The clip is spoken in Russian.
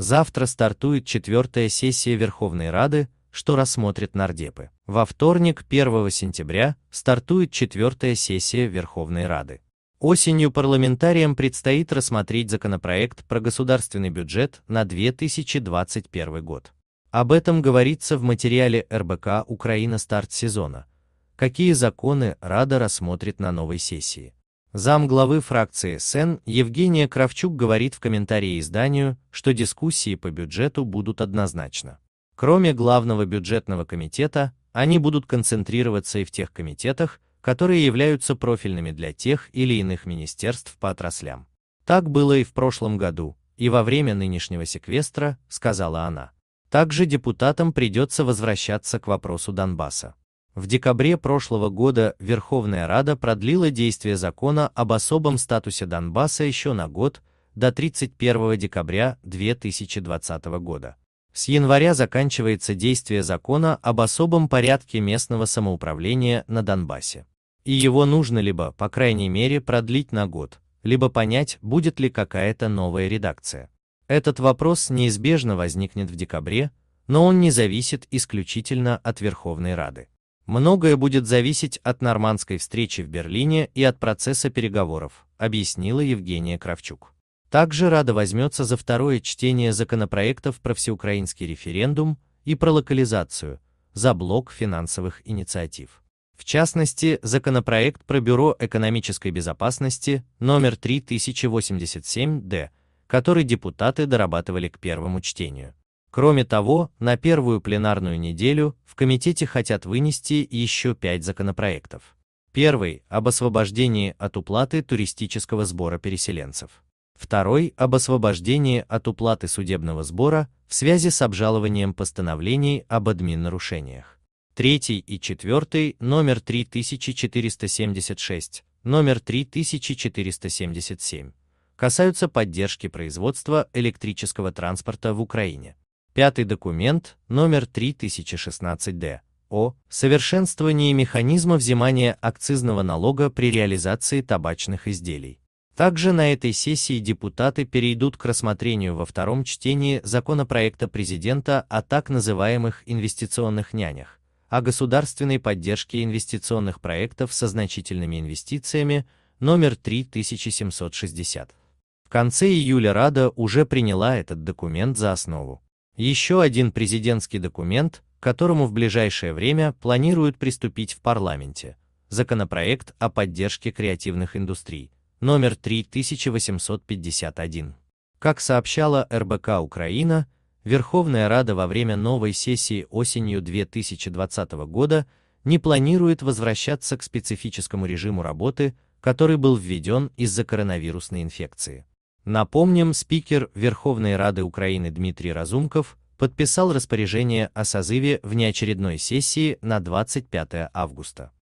Завтра стартует четвертая сессия Верховной Рады, что рассмотрит нардепы. Во вторник, 1 сентября, стартует четвертая сессия Верховной Рады. Осенью парламентариям предстоит рассмотреть законопроект про государственный бюджет на 2021 год. Об этом говорится в материале РБК «Украина. Старт сезона». Какие законы Рада рассмотрит на новой сессии? Зам главы фракции СН Евгения Кравчук говорит в комментарии изданию, что дискуссии по бюджету будут однозначно. Кроме главного бюджетного комитета, они будут концентрироваться и в тех комитетах, которые являются профильными для тех или иных министерств по отраслям. Так было и в прошлом году, и во время нынешнего секвестра, сказала она. Также депутатам придется возвращаться к вопросу Донбасса. В декабре прошлого года Верховная Рада продлила действие закона об особом статусе Донбасса еще на год, до 31 декабря 2020 года. С января заканчивается действие закона об особом порядке местного самоуправления на Донбассе. И его нужно либо, по крайней мере, продлить на год, либо понять, будет ли какая-то новая редакция. Этот вопрос неизбежно возникнет в декабре, но он не зависит исключительно от Верховной Рады. Многое будет зависеть от нормандской встречи в Берлине и от процесса переговоров, объяснила Евгения Кравчук. Также Рада возьмется за второе чтение законопроектов про всеукраинский референдум и про локализацию, за блок финансовых инициатив. В частности, законопроект про Бюро экономической безопасности номер 3087-Д, который депутаты дорабатывали к первому чтению. Кроме того, на первую пленарную неделю в комитете хотят вынести еще пять законопроектов. Первый – об освобождении от уплаты туристического сбора переселенцев. Второй – об освобождении от уплаты судебного сбора в связи с обжалованием постановлений об админнарушениях. Третий и четвертый – номер 3476, номер 3477, касаются поддержки производства электрического транспорта в Украине. Пятый документ, номер 3016-д, о совершенствовании механизма взимания акцизного налога при реализации табачных изделий. Также на этой сессии депутаты перейдут к рассмотрению во втором чтении законопроекта президента о так называемых инвестиционных нянях, о государственной поддержке инвестиционных проектов со значительными инвестициями, номер 3760. В конце июля Рада уже приняла этот документ за основу. Еще один президентский документ, к которому в ближайшее время планируют приступить в парламенте, законопроект о поддержке креативных индустрий, номер 3851. Как сообщала РБК Украина, Верховная Рада во время новой сессии осенью 2020 года не планирует возвращаться к специфическому режиму работы, который был введен из-за коронавирусной инфекции. Напомним, спикер Верховной Рады Украины Дмитрий Разумков подписал распоряжение о созыве внеочередной сессии на 25 августа.